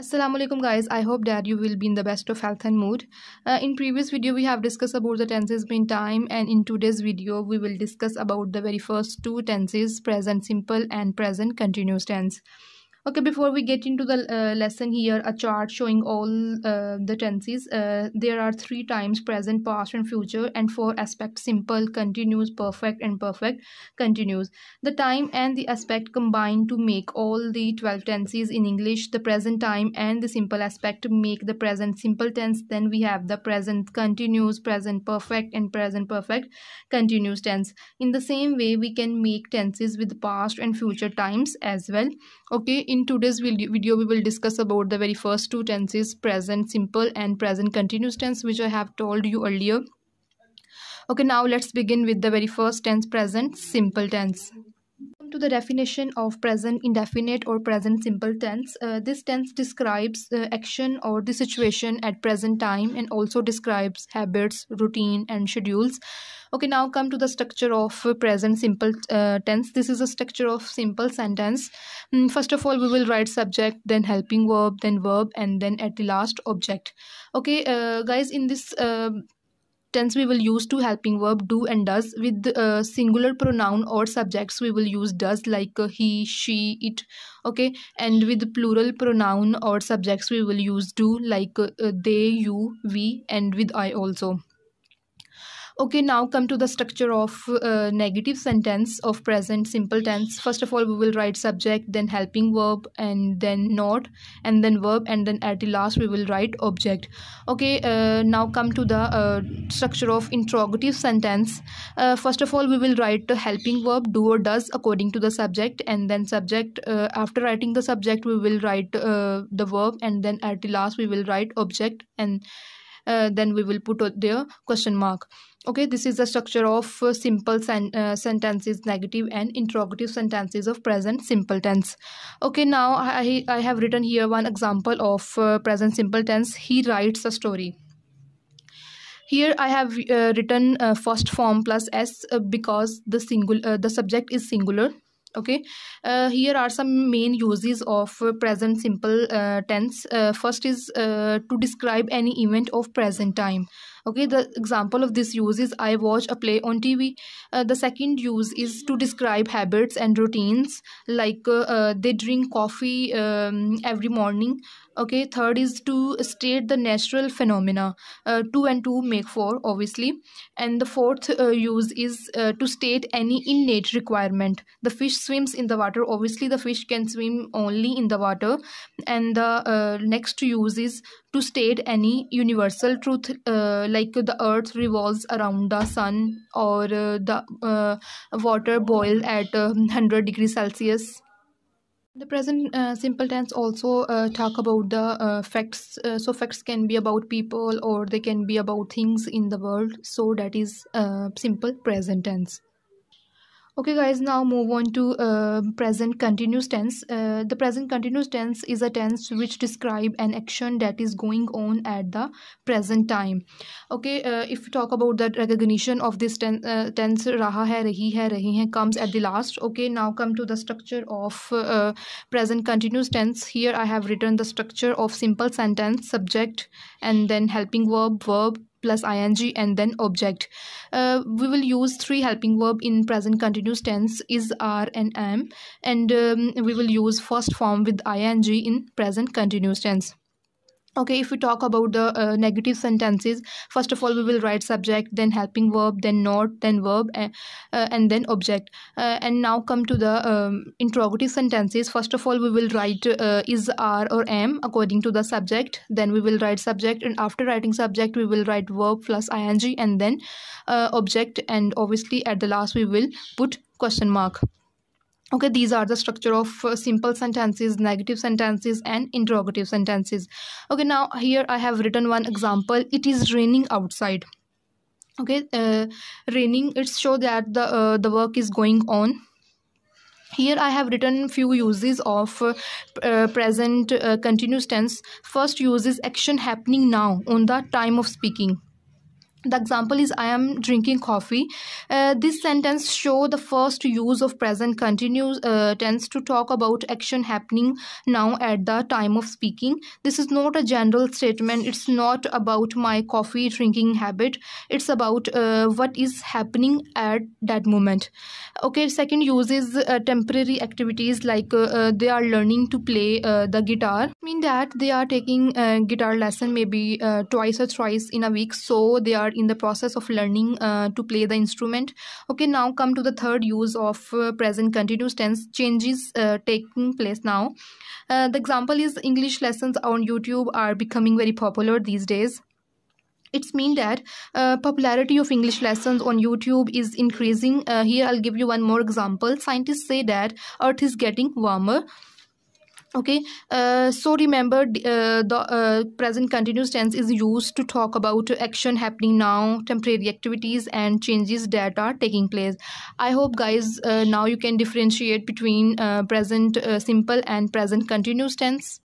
Assalamualaikum guys I hope that you will be in the best of health and mood uh, in previous video we have discussed about the tenses in time and in today's video we will discuss about the very first two tenses present simple and present continuous tense okay before we get into the uh, lesson here a chart showing all uh, the tenses uh, there are three times present past and future and four aspects simple continuous perfect and perfect continuous the time and the aspect combine to make all the 12 tenses in english the present time and the simple aspect make the present simple tense then we have the present continuous present perfect and present perfect continuous tense in the same way we can make tenses with past and future times as well okay in today's video we will discuss about the very first two tenses present simple and present continuous tense which i have told you earlier okay now let's begin with the very first tense present simple tense to the definition of present indefinite or present simple tense, uh, this tense describes uh, action or the situation at present time and also describes habits, routine, and schedules. Okay, now come to the structure of present simple uh, tense. This is a structure of simple sentence. Mm, first of all, we will write subject, then helping verb, then verb, and then at the last object. Okay, uh, guys, in this uh, tense we will use two helping verb do and does with uh, singular pronoun or subjects we will use does like uh, he she it okay and with plural pronoun or subjects we will use do like uh, they you we and with i also okay now come to the structure of uh, negative sentence of present simple tense first of all we will write subject then helping verb and then not and then verb and then at the last we will write object okay uh, now come to the uh, structure of interrogative sentence uh, first of all we will write the helping verb do or does according to the subject and then subject uh, after writing the subject we will write uh, the verb and then at the last we will write object and uh, then we will put there question mark okay this is the structure of uh, simple sen uh, sentences negative and interrogative sentences of present simple tense okay now i i have written here one example of uh, present simple tense he writes a story here i have uh, written uh, first form plus s uh, because the single the subject is singular okay uh, here are some main uses of present simple uh, tense uh, first is uh, to describe any event of present time okay the example of this use is i watch a play on tv uh, the second use is to describe habits and routines like uh, uh, they drink coffee um, every morning okay third is to state the natural phenomena uh, two and two make four obviously and the fourth uh, use is uh, to state any innate requirement the fish swims in the water obviously the fish can swim only in the water and the uh, next use is to state any universal truth uh, like the earth revolves around the sun or uh, the uh, water boils at 100 uh, degrees celsius the present uh, simple tense also uh, talk about the uh, facts so facts can be about people or they can be about things in the world so that is simple present tense okay guys now move on to uh, present continuous tense uh, the present continuous tense is a tense which describe an action that is going on at the present time okay uh, if we talk about the recognition of this ten uh, tense raha hai rahi hai rahi hai comes at the last okay now come to the structure of uh, present continuous tense here i have written the structure of simple sentence subject and then helping verb verb plus ing and then object uh, we will use three helping verb in present continuous tense is are and am and um, we will use first form with ing in present continuous tense okay if we talk about the uh, negative sentences first of all we will write subject then helping verb then not then verb uh, uh, and then object uh, and now come to the um, interrogative sentences first of all we will write uh, is are or am according to the subject then we will write subject and after writing subject we will write verb plus ing and then uh, object and obviously at the last we will put question mark okay these are the structure of uh, simple sentences negative sentences and interrogative sentences okay now here i have written one example it is raining outside okay uh, raining it shows that the uh, the work is going on here i have written few uses of uh, uh, present uh, continuous tense first uses action happening now on the time of speaking the example is i am drinking coffee uh, this sentence show the first use of present continuous uh, tends to talk about action happening now at the time of speaking this is not a general statement it's not about my coffee drinking habit it's about uh, what is happening at that moment okay second use is uh, temporary activities like uh, uh, they are learning to play the guitar I mean that they are taking guitar lesson maybe twice or thrice in a week so they are are in the process of learning uh, to play the instrument okay now come to the third use of uh, present continuous tense changes uh, taking place now the example is english lessons on youtube are becoming very popular these days it's mean that uh, popularity of english lessons on youtube is increasing uh, here i'll give you one more example scientists say that earth is getting warmer okay uh, so remember uh, the uh, present continuous tense is used to talk about action happening now temporary activities and changes that are taking place i hope guys uh, now you can differentiate between uh, present uh, simple and present continuous tense